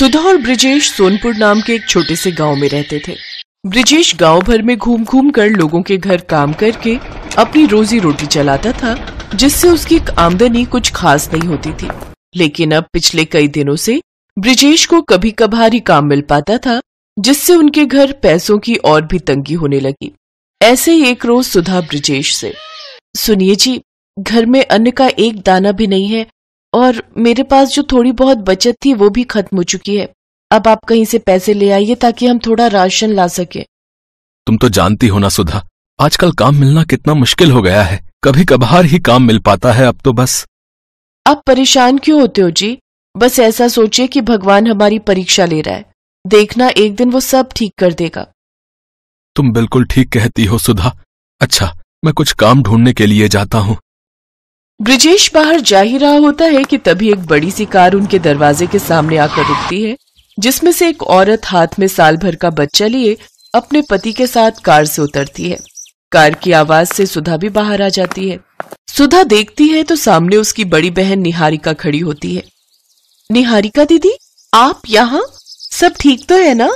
सुधा और ब्रिजेश सोनपुर नाम के एक छोटे से गांव में रहते थे ब्रिजेश गांव भर में घूम घूम कर लोगों के घर काम करके अपनी रोजी रोटी चलाता था जिससे उसकी आमदनी कुछ खास नहीं होती थी लेकिन अब पिछले कई दिनों से ब्रिजेश को कभी कभार ही काम मिल पाता था जिससे उनके घर पैसों की और भी तंगी होने लगी ऐसे ही एक रोज सुधा ब्रिजेश से सुनिए जी घर में अन्न का एक दाना भी नहीं है और मेरे पास जो थोड़ी बहुत बचत थी वो भी खत्म हो चुकी है अब आप कहीं से पैसे ले आइए ताकि हम थोड़ा राशन ला सके तुम तो जानती हो ना सुधा आजकल काम मिलना कितना मुश्किल हो गया है कभी कभार ही काम मिल पाता है अब तो बस आप परेशान क्यों होते हो जी बस ऐसा सोचिए कि भगवान हमारी परीक्षा ले रहा है देखना एक दिन वो सब ठीक कर देगा तुम बिल्कुल ठीक कहती हो सुधा अच्छा मैं कुछ काम ढूंढने के लिए जाता हूँ ब्रिजेश बाहर जा ही रहा होता है कि तभी एक बड़ी सी कार उनके दरवाजे के सामने आकर रुकती है जिसमें से एक औरत हाथ में साल भर का बच्चा लिए अपने पति के साथ कार से उतरती है कार की आवाज से सुधा भी बाहर आ जाती है सुधा देखती है तो सामने उसकी बड़ी बहन निहारिका खड़ी होती है निहारिका दीदी आप यहाँ सब ठीक तो है ना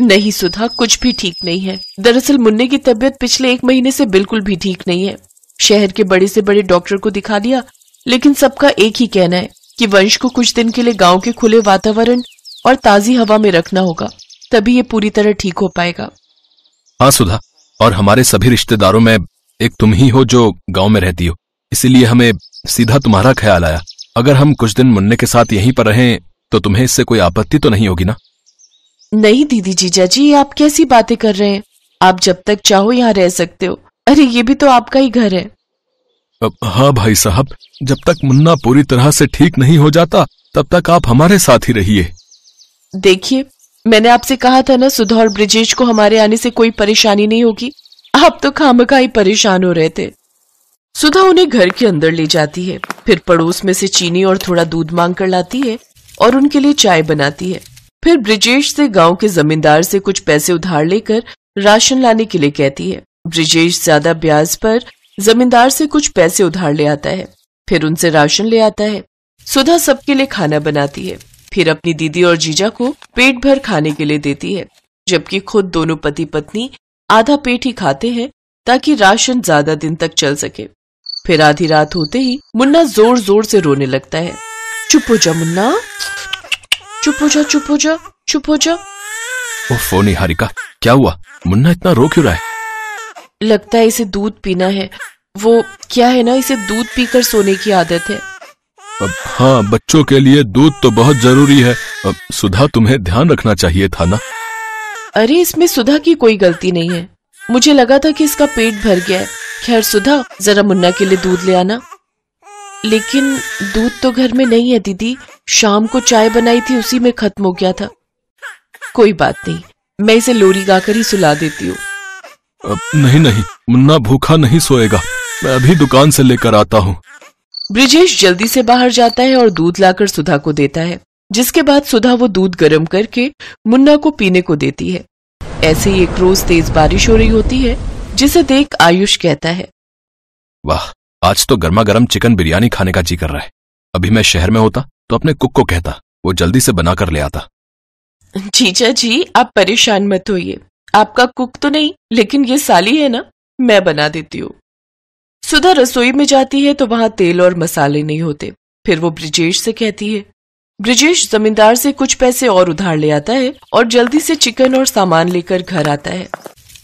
नहीं सुधा कुछ भी ठीक नहीं है दरअसल मुन्ने की तबीयत पिछले एक महीने से बिल्कुल भी ठीक नहीं है शहर के बड़े से बड़े डॉक्टर को दिखा दिया लेकिन सबका एक ही कहना है कि वंश को कुछ दिन के लिए गांव के खुले वातावरण और ताजी हवा में रखना होगा तभी ये पूरी तरह ठीक हो पाएगा हाँ सुधा और हमारे सभी रिश्तेदारों में एक तुम ही हो जो गांव में रहती हो इसीलिए हमें सीधा तुम्हारा ख्याल आया अगर हम कुछ दिन मुन्ने के साथ यहीं पर रहें तो तुम्हें इससे कोई आपत्ति तो नहीं होगी ना नहीं दीदी जीजा जी आप कैसी बातें कर रहे हैं आप जब तक चाहो यहाँ रह सकते हो अरे ये भी तो आपका ही घर है अब हाँ भाई साहब जब तक मुन्ना पूरी तरह से ठीक नहीं हो जाता तब तक आप हमारे साथ ही रहिए देखिए मैंने आपसे कहा था ना सुधा और ब्रिजेश को हमारे आने से कोई परेशानी नहीं होगी आप तो खामखा ही परेशान हो रहे थे सुधा उन्हें घर के अंदर ले जाती है फिर पड़ोस में से चीनी और थोड़ा दूध मांग कर लाती है और उनके लिए चाय बनाती है फिर ब्रिजेश से गांव के जमींदार से कुछ पैसे उधार लेकर राशन लाने के लिए कहती है ब्रिजेश ज्यादा ब्याज पर जमींदार से कुछ पैसे उधार ले आता है फिर उनसे राशन ले आता है सुधा सबके लिए खाना बनाती है फिर अपनी दीदी और जीजा को पेट भर खाने के लिए देती है जबकि खुद दोनों पति पत्नी आधा पेट ही खाते हैं ताकि राशन ज्यादा दिन तक चल सके फिर आधी रात होते ही मुन्ना जोर जोर से रोने लगता है चुप हो जा मुन्ना चुप हो जा चुप हो जा चुप हो जा फोनी हरिका क्या हुआ मुन्ना इतना रो क्यों रहा है लगता है इसे दूध पीना है वो क्या है ना इसे दूध पीकर सोने की आदत है अब हाँ बच्चों के लिए दूध तो बहुत जरूरी है अब सुधा तुम्हें ध्यान रखना चाहिए था ना अरे इसमें सुधा की कोई गलती नहीं है मुझे लगा था कि इसका पेट भर गया है खैर सुधा जरा मुन्ना के लिए दूध ले आना लेकिन दूध तो घर में नहीं है दीदी शाम को चाय बनाई थी उसी में खत्म हो गया था कोई बात नहीं मैं इसे लोरी गाकर ही सुला देती हूँ नहीं नहीं मुन्ना भूखा नहीं सोएगा मैं अभी दुकान से लेकर आता हूँ ब्रिजेश जल्दी से बाहर जाता है और दूध लाकर सुधा को देता है जिसके बाद सुधा वो दूध गर्म करके मुन्ना को पीने को देती है ऐसे ही एक रोज तेज बारिश हो रही होती है जिसे देख आयुष कहता है वाह आज तो गर्मा गर्म चिकन बिरयानी खाने का जी कर रहा है अभी मैं शहर में होता तो अपने कुक को कहता वो जल्दी से बनाकर ले आता जीजा जी आप परेशान मत होइए आपका कुक तो नहीं लेकिन ये साली है ना मैं बना देती हूँ सुधा रसोई में जाती है तो वहां तेल और मसाले नहीं होते फिर वो ब्रिजेश से कहती है ब्रिजेश जमींदार से कुछ पैसे और उधार ले आता है और जल्दी से चिकन और सामान लेकर घर आता है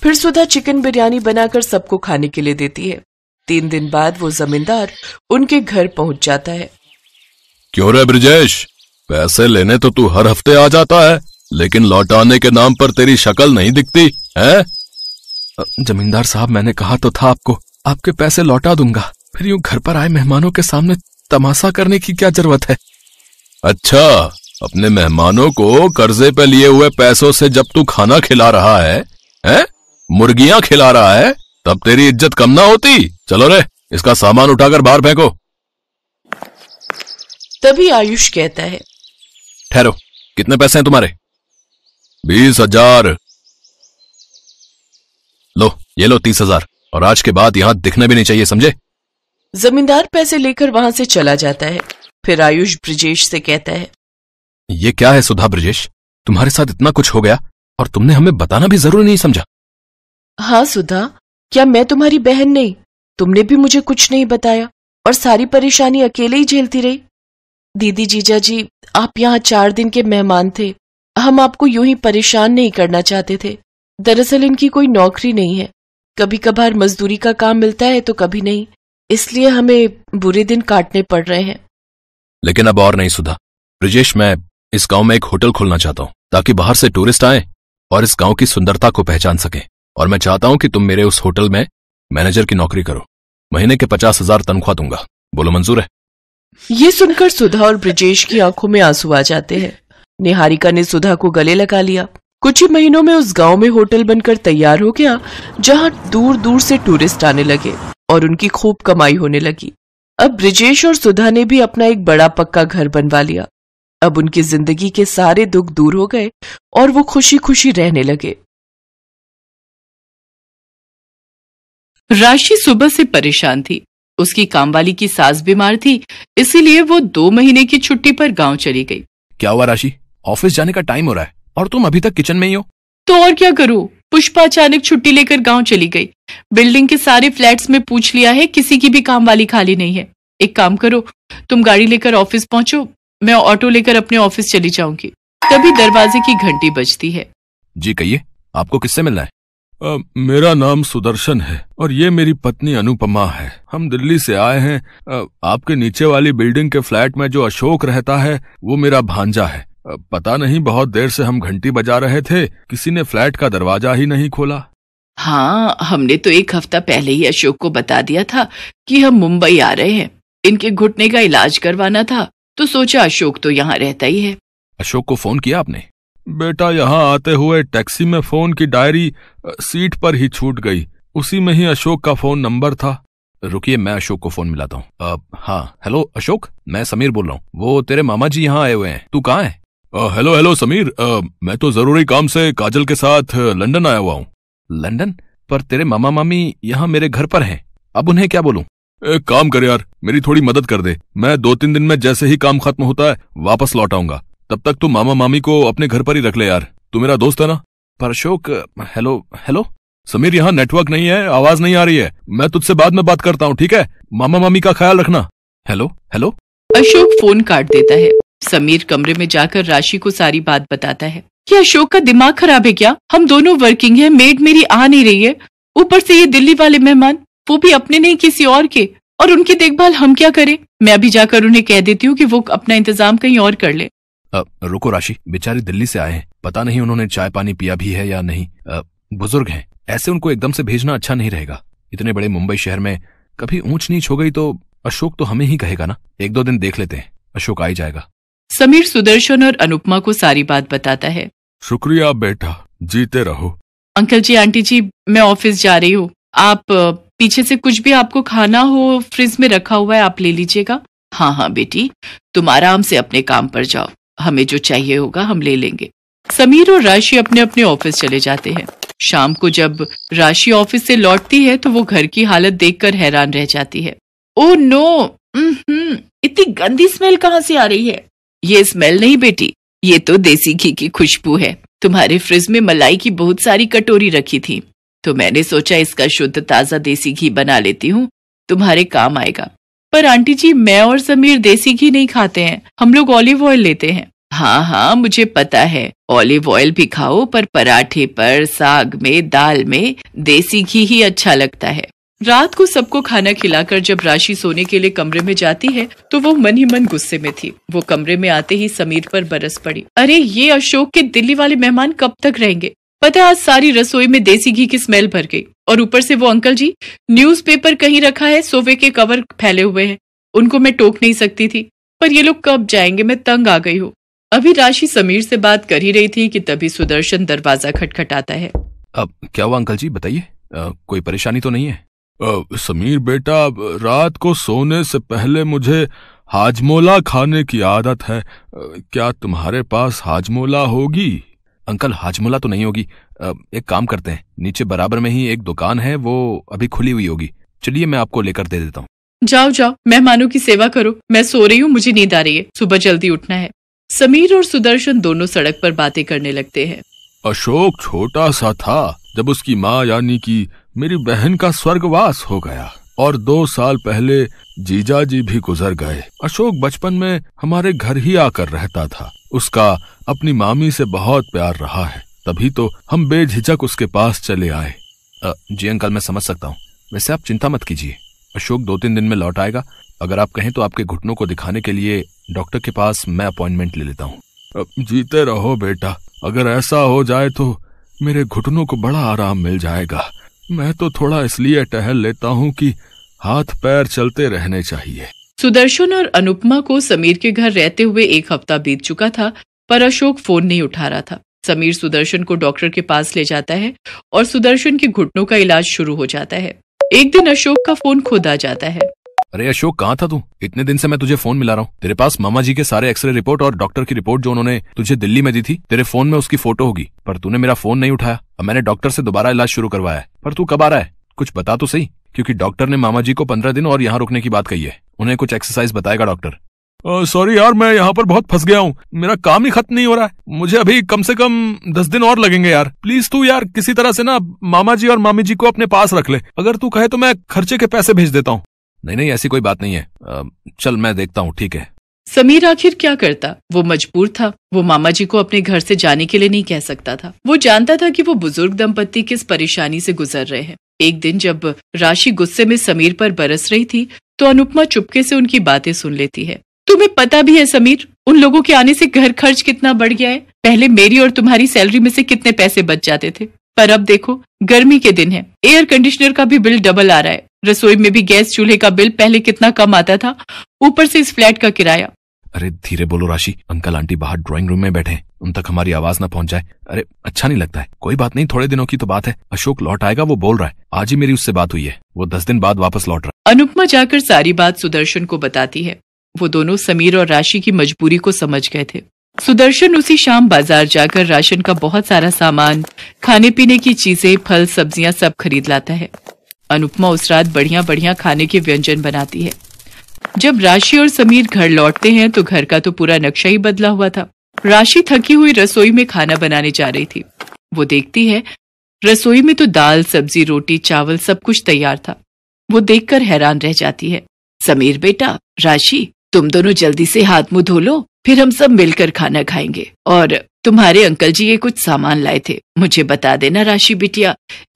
फिर सुधा चिकन बिरयानी बनाकर सबको खाने के लिए देती है तीन दिन बाद वो जमींदार उनके घर पहुंच जाता है क्यों रे ब्रिजेश पैसे लेने तो तू हर हफ्ते आ जाता है लेकिन लौटाने के नाम पर तेरी शक्ल नहीं दिखती है जमींदार साहब मैंने कहा तो था आपको आपके पैसे लौटा दूंगा फिर यूं घर पर आए मेहमानों के सामने तमाशा करने की क्या जरूरत है अच्छा अपने मेहमानों को कर्जे पे लिए हुए पैसों से जब तू खाना खिला रहा है, है? मुर्गियाँ खिला रहा है तब तेरी इज्जत कम ना होती चलो रे इसका सामान उठाकर बाहर फेंको तभी आयुष कहता है ठहरो कितने पैसे हैं तुम्हारे बीस हजार लो ये लो तीस हजार और आज के बाद यहाँ दिखना भी नहीं चाहिए समझे जमींदार पैसे लेकर वहां से चला जाता है फिर आयुष ब्रिजेश से कहता है ये क्या है सुधा ब्रिजेश तुम्हारे साथ इतना कुछ हो गया और तुमने हमें बताना भी जरूरी नहीं समझा हाँ सुधा क्या मैं तुम्हारी बहन नहीं तुमने भी मुझे कुछ नहीं बताया और सारी परेशानी अकेले ही झेलती रही दीदी जीजा जी आप यहाँ चार दिन के मेहमान थे हम आपको यूं ही परेशान नहीं करना चाहते थे दरअसल इनकी कोई नौकरी नहीं है कभी कभार मजदूरी का काम मिलता है तो कभी नहीं इसलिए हमें बुरे दिन काटने पड़ रहे हैं लेकिन अब और नहीं सुधा ब्रजेश मैं इस गांव में एक होटल खोलना चाहता हूँ ताकि बाहर से टूरिस्ट आए और इस गांव की सुंदरता को पहचान सके और मैं चाहता हूँ कि तुम मेरे उस होटल में मैनेजर की नौकरी करो महीने के पचास हजार तनख्वाह दूंगा बोलो मंजूर है ये सुनकर सुधा और ब्रजेश की आंखों में आंसू आ जाते हैं निहारिका ने सुधा को गले लगा लिया कुछ ही महीनों में उस गांव में होटल बनकर तैयार हो गया जहां दूर दूर से टूरिस्ट आने लगे और उनकी खूब कमाई होने लगी अब ब्रिजेश और सुधा ने भी अपना एक बड़ा पक्का घर बनवा लिया अब उनकी जिंदगी के सारे दुख दूर हो गए और वो खुशी खुशी रहने लगे राशि सुबह से परेशान थी उसकी कामवाली की सास बीमार थी इसीलिए वो दो महीने की छुट्टी पर गांव चली गई क्या हुआ राशि ऑफिस जाने का टाइम हो रहा है और तुम अभी तक किचन में ही हो तो और क्या करूँ पुष्पा अचानक छुट्टी लेकर गांव चली गई बिल्डिंग के सारे फ्लैट्स में पूछ लिया है किसी की भी काम वाली खाली नहीं है एक काम करो तुम गाड़ी लेकर ऑफिस पहुंचो मैं ऑटो लेकर अपने ऑफिस चली जाऊंगी तभी दरवाजे की घंटी बजती है जी कहिए आपको किससे मिलना है आ, मेरा नाम सुदर्शन है और ये मेरी पत्नी अनुपमा है हम दिल्ली से आए हैं आ, आपके नीचे वाली बिल्डिंग के फ्लैट में जो अशोक रहता है वो मेरा भांजा है पता नहीं बहुत देर से हम घंटी बजा रहे थे किसी ने फ्लैट का दरवाजा ही नहीं खोला हाँ हमने तो एक हफ्ता पहले ही अशोक को बता दिया था कि हम मुंबई आ रहे हैं इनके घुटने का इलाज करवाना था तो सोचा अशोक तो यहाँ रहता ही है अशोक को फोन किया आपने बेटा यहाँ आते हुए टैक्सी में फोन की डायरी सीट पर ही छूट गई उसी में ही अशोक का फोन नंबर था रुकिए मैं अशोक को फोन मिलाता हूँ हाँ हेलो अशोक मैं समीर बोल रहा हूँ वो तेरे मामा जी यहाँ आए हुए हैं तू कहाँ है हेलो हेलो समीर आ, मैं तो जरूरी काम से काजल के साथ लंदन आया हुआ हूँ लंदन पर तेरे मामा मामी यहाँ मेरे घर पर हैं अब उन्हें क्या बोलूँ एक काम कर यार मेरी थोड़ी मदद कर दे मैं दो तीन दिन में जैसे ही काम खत्म होता है वापस लौट आऊंगा तब तक तू मामा मामी को अपने घर पर ही रख ले यार तू मेरा दोस्त है ना पर अशोक हेलो हेलो समीर यहाँ नेटवर्क नहीं है आवाज नहीं आ रही है मैं तुझसे बाद में बात करता हूँ ठीक है मामा मामी का ख्याल रखना हेलो हेलो अशोक फोन काट देता है समीर कमरे में जाकर राशि को सारी बात बताता है क्या अशोक का दिमाग खराब है क्या हम दोनों वर्किंग है मेड मेरी आ नहीं रही है ऊपर से ये दिल्ली वाले मेहमान वो भी अपने नहीं किसी और के और उनकी देखभाल हम क्या करें मैं अभी जाकर उन्हें कह देती हूँ कि वो अपना इंतजाम कहीं और कर ले आ, रुको राशि बेचारे दिल्ली से आए हैं पता नहीं उन्होंने चाय पानी पिया भी है या नहीं बुजुर्ग हैं ऐसे उनको एकदम से भेजना अच्छा नहीं रहेगा इतने बड़े मुंबई शहर में कभी ऊंच नीच हो गई तो अशोक तो हमें ही कहेगा ना एक दो दिन देख लेते हैं अशोक आ ही जाएगा समीर सुदर्शन और अनुपमा को सारी बात बताता है शुक्रिया बेटा जीते रहो अंकल जी आंटी जी मैं ऑफिस जा रही हूँ आप पीछे से कुछ भी आपको खाना हो फ्रिज में रखा हुआ है आप ले लीजिएगा हाँ हाँ बेटी तुम आराम से अपने काम पर जाओ हमें जो चाहिए होगा हम ले लेंगे समीर और राशि अपने अपने ऑफिस चले जाते हैं शाम को जब राशि ऑफिस से लौटती है तो वो घर की हालत देखकर हैरान रह जाती है ओ नो इतनी गंदी स्मेल कहाँ से आ रही है ये स्मेल नहीं बेटी ये तो देसी घी की खुशबू है तुम्हारे फ्रिज में मलाई की बहुत सारी कटोरी रखी थी तो मैंने सोचा इसका शुद्ध ताजा देसी घी बना लेती हूँ तुम्हारे काम आएगा पर आंटी जी मैं और समीर देसी घी नहीं खाते हैं हम लोग ऑलिव ऑयल लेते हैं हाँ हाँ मुझे पता है ऑलिव ऑयल भी खाओ पर पराठे पर साग में दाल में देसी घी ही अच्छा लगता है रात को सबको खाना खिलाकर जब राशि सोने के लिए कमरे में जाती है तो वो मन ही मन गुस्से में थी वो कमरे में आते ही समीर पर बरस पड़ी अरे ये अशोक के दिल्ली वाले मेहमान कब तक रहेंगे पता है आज सारी रसोई में देसी घी की स्मेल भर गई और ऊपर से वो अंकल जी न्यूज़पेपर कहीं रखा है सोफे के कवर फैले हुए हैं उनको मैं टोक नहीं सकती थी पर ये लोग कब जाएंगे मैं तंग आ गई हूँ अभी राशि समीर से बात कर ही रही थी कि तभी सुदर्शन दरवाजा खटखटाता है अब क्या हुआ अंकल जी बताइए कोई परेशानी तो नहीं है समीर बेटा रात को सोने से पहले मुझे हाजमोला खाने की आदत है क्या तुम्हारे पास हाजमोला होगी अंकल हाजमोला तो नहीं होगी एक काम करते हैं नीचे बराबर में ही एक दुकान है वो अभी खुली हुई होगी चलिए मैं आपको लेकर दे देता हूँ जाओ जाओ मेहमानों की सेवा करो मैं सो रही हूँ मुझे नींद आ रही है सुबह जल्दी उठना है समीर और सुदर्शन दोनों सड़क पर बातें करने लगते हैं अशोक छोटा सा था जब उसकी माँ यानी कि मेरी बहन का स्वर्गवास हो गया और दो साल पहले जीजा जी भी गुजर गए अशोक बचपन में हमारे घर ही आकर रहता था उसका अपनी मामी से बहुत प्यार रहा है तभी तो हम बेझिझक उसके पास चले आए जी अंकल मैं समझ सकता हूँ वैसे आप चिंता मत कीजिए अशोक दो तीन दिन में लौट आएगा अगर आप कहें तो आपके घुटनों को दिखाने के लिए डॉक्टर के पास मैं अपॉइंटमेंट ले लेता हूँ जीते रहो बेटा अगर ऐसा हो जाए तो मेरे घुटनों को बड़ा आराम मिल जाएगा मैं तो थोड़ा इसलिए टहल लेता हूँ कि हाथ पैर चलते रहने चाहिए सुदर्शन और अनुपमा को समीर के घर रहते हुए एक हफ्ता बीत चुका था पर अशोक फोन नहीं उठा रहा था समीर सुदर्शन को डॉक्टर के पास ले जाता है और सुदर्शन के घुटनों का इलाज शुरू हो जाता है एक दिन अशोक का फोन खुद आ जाता है अरे अशोक कहाँ था तू इतने दिन से मैं तुझे फोन मिला रहा हूँ तेरे पास मामा जी के सारे एक्सरे रिपोर्ट और डॉक्टर की रिपोर्ट जो उन्होंने तुझे दिल्ली में दी थी तेरे फोन में उसकी फोटो होगी पर तूने मेरा फोन नहीं उठाया अब मैंने डॉक्टर से दोबारा इलाज शुरू करवाया है पर तू कब आ रहा है कुछ बता तो सही क्योंकि डॉक्टर ने मामा जी को पंद्रह दिन और यहाँ रुकने की बात कही है उन्हें कुछ एक्सरसाइज बताएगा डॉक्टर सॉरी यार मैं यहाँ पर बहुत फंस गया हूँ मेरा काम ही खत्म नहीं हो रहा है मुझे अभी कम से कम दस दिन और लगेंगे यार प्लीज तू यार किसी तरह से ना मामा जी और मामी जी को अपने पास रख ले अगर तू कहे तो मैं खर्चे के पैसे भेज देता हूँ नहीं नहीं ऐसी कोई बात नहीं है चल मैं देखता हूँ ठीक है समीर आखिर क्या करता वो मजबूर था वो मामा जी को अपने घर से जाने के लिए नहीं कह सकता था वो जानता था कि वो बुजुर्ग दंपत्ति किस परेशानी से गुजर रहे हैं एक दिन जब राशि गुस्से में समीर पर बरस रही थी तो अनुपमा चुपके से उनकी बातें सुन लेती है तुम्हें पता भी है समीर उन लोगों के आने से घर खर्च कितना बढ़ गया है पहले मेरी और तुम्हारी सैलरी में से कितने पैसे बच जाते थे पर अब देखो गर्मी के दिन है एयर कंडीशनर का भी बिल डबल आ रहा है रसोई में भी गैस चूल्हे का बिल पहले कितना कम आता था ऊपर से इस फ्लैट का किराया अरे धीरे बोलो राशि अंकल आंटी बाहर ड्राइंग रूम में बैठे उन तक हमारी आवाज ना पहुंच जाए अरे अच्छा नहीं लगता है कोई बात नहीं थोड़े दिनों की तो बात है अशोक लौट आएगा वो बोल रहा है आज ही मेरी उससे बात हुई है वो दस दिन बाद वापस लौट रहा है अनुपमा जाकर सारी बात सुदर्शन को बताती है वो दोनों समीर और राशि की मजबूरी को समझ गए थे सुदर्शन उसी शाम बाजार जाकर राशन का बहुत सारा सामान खाने पीने की चीजें फल सब्जियां सब खरीद लाता है अनुपमा उस रात बढ़िया बढ़िया खाने के व्यंजन बनाती है जब राशि और समीर घर लौटते हैं तो घर का तो पूरा नक्शा ही बदला हुआ था राशि थकी हुई रसोई में खाना बनाने जा रही थी वो देखती है रसोई में तो दाल सब्जी रोटी चावल सब कुछ तैयार था वो देखकर हैरान रह जाती है समीर बेटा राशि तुम दोनों जल्दी से हाथ मुंह धो लो फिर हम सब मिलकर खाना खाएंगे और तुम्हारे अंकल जी ये कुछ सामान लाए थे मुझे बता देना राशि बिटिया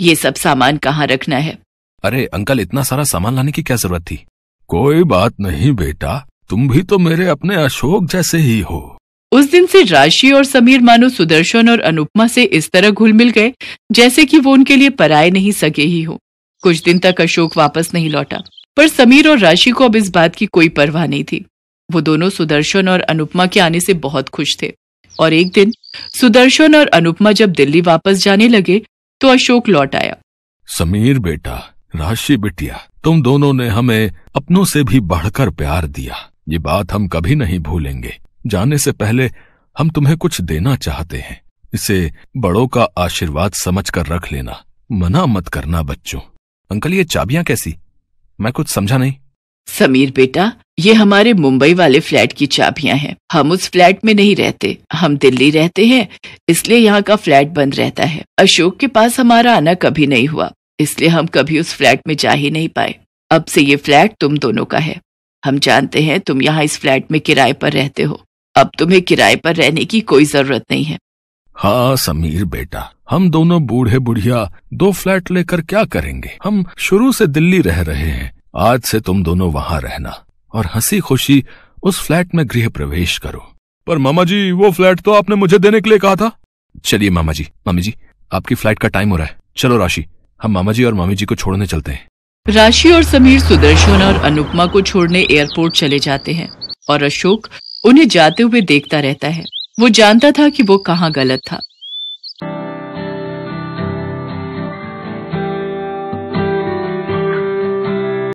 ये सब सामान कहाँ रखना है अरे अंकल इतना सारा सामान लाने की क्या जरूरत थी कोई बात नहीं बेटा तुम भी तो मेरे अपने अशोक जैसे ही हो उस दिन से राशि और समीर मानो सुदर्शन और अनुपमा से इस तरह घुल मिल गए जैसे कि वो उनके लिए पराए नहीं सके ही हो कुछ दिन तक अशोक वापस नहीं लौटा पर समीर और राशि को अब इस बात की कोई परवाह नहीं थी वो दोनों सुदर्शन और अनुपमा के आने से बहुत खुश थे और एक दिन सुदर्शन और अनुपमा जब दिल्ली वापस जाने लगे तो अशोक लौट आया समीर बेटा राशि बिटिया तुम दोनों ने हमें अपनों से भी बढ़कर प्यार दिया ये बात हम कभी नहीं भूलेंगे जाने से पहले हम तुम्हें कुछ देना चाहते हैं इसे बड़ों का आशीर्वाद समझकर रख लेना मना मत करना बच्चों अंकल ये चाबियां कैसी मैं कुछ समझा नहीं समीर बेटा ये हमारे मुंबई वाले फ्लैट की चाबियां हैं हम उस फ्लैट में नहीं रहते हम दिल्ली रहते हैं इसलिए यहाँ का फ्लैट बंद रहता है अशोक के पास हमारा आना कभी नहीं हुआ इसलिए हम कभी उस फ्लैट में जा ही नहीं पाए अब से ये फ्लैट तुम दोनों का है हम जानते हैं तुम यहाँ इस फ्लैट में किराए पर रहते हो अब तुम्हें किराए पर रहने की कोई जरूरत नहीं है हाँ समीर बेटा हम दोनों बूढ़े बुढ़िया दो फ्लैट लेकर क्या करेंगे हम शुरू से दिल्ली रह रहे हैं आज से तुम दोनों वहाँ रहना और हंसी खुशी उस फ्लैट में गृह प्रवेश करो पर मामा जी वो फ्लैट तो आपने मुझे देने के लिए कहा था चलिए मामा जी मामी जी आपकी फ्लाइट का टाइम हो रहा है चलो राशि हम मामा जी और मामी जी को छोड़ने चलते हैं राशि और समीर सुदर्शन और अनुपमा को छोड़ने एयरपोर्ट चले जाते हैं और अशोक उन्हें जाते हुए देखता रहता है वो जानता था कि वो कहाँ गलत था